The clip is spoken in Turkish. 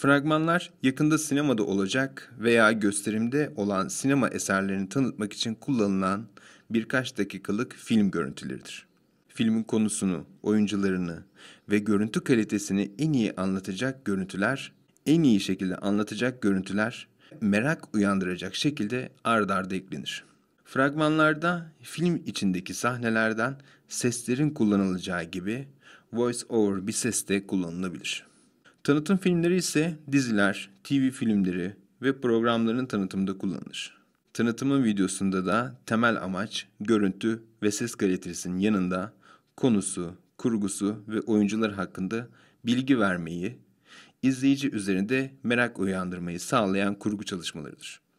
Fragmanlar yakında sinemada olacak veya gösterimde olan sinema eserlerini tanıtmak için kullanılan birkaç dakikalık film görüntüleridir. Filmin konusunu, oyuncularını ve görüntü kalitesini en iyi anlatacak görüntüler, en iyi şekilde anlatacak görüntüler merak uyandıracak şekilde ard arda eklenir. Fragmanlarda film içindeki sahnelerden seslerin kullanılacağı gibi voice over bir ses de kullanılabilir. Tanıtım filmleri ise diziler, TV filmleri ve programların tanıtımında kullanılır. Tanıtımın videosunda da temel amaç görüntü ve ses kalitesinin yanında konusu, kurgusu ve oyuncular hakkında bilgi vermeyi, izleyici üzerinde merak uyandırmayı sağlayan kurgu çalışmalarıdır.